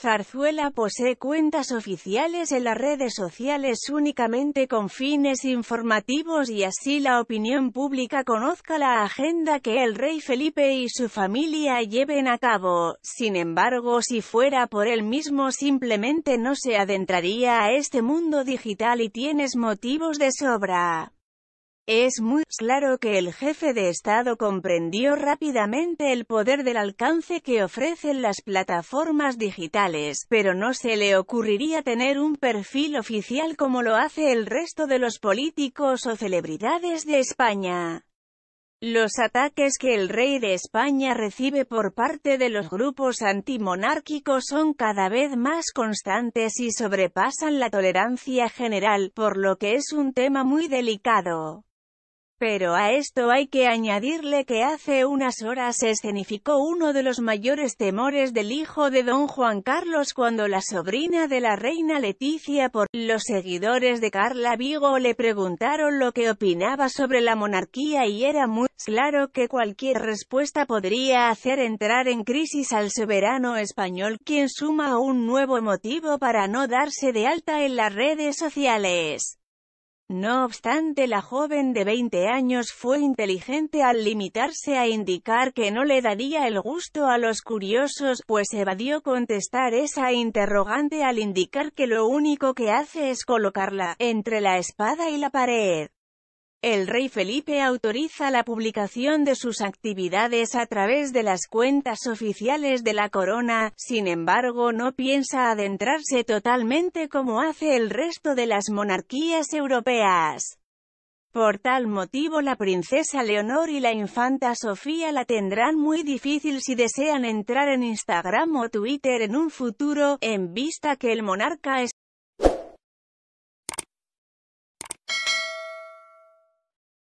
Zarzuela posee cuentas oficiales en las redes sociales únicamente con fines informativos y así la opinión pública conozca la agenda que el rey Felipe y su familia lleven a cabo. Sin embargo, si fuera por él mismo simplemente no se adentraría a este mundo digital y tienes motivos de sobra. Es muy claro que el jefe de Estado comprendió rápidamente el poder del alcance que ofrecen las plataformas digitales, pero no se le ocurriría tener un perfil oficial como lo hace el resto de los políticos o celebridades de España. Los ataques que el rey de España recibe por parte de los grupos antimonárquicos son cada vez más constantes y sobrepasan la tolerancia general, por lo que es un tema muy delicado. Pero a esto hay que añadirle que hace unas horas se escenificó uno de los mayores temores del hijo de don Juan Carlos cuando la sobrina de la reina Leticia por los seguidores de Carla Vigo le preguntaron lo que opinaba sobre la monarquía y era muy claro que cualquier respuesta podría hacer entrar en crisis al soberano español, quien suma un nuevo motivo para no darse de alta en las redes sociales. No obstante la joven de 20 años fue inteligente al limitarse a indicar que no le daría el gusto a los curiosos, pues evadió contestar esa interrogante al indicar que lo único que hace es colocarla, entre la espada y la pared. El rey Felipe autoriza la publicación de sus actividades a través de las cuentas oficiales de la corona, sin embargo no piensa adentrarse totalmente como hace el resto de las monarquías europeas. Por tal motivo la princesa Leonor y la infanta Sofía la tendrán muy difícil si desean entrar en Instagram o Twitter en un futuro, en vista que el monarca es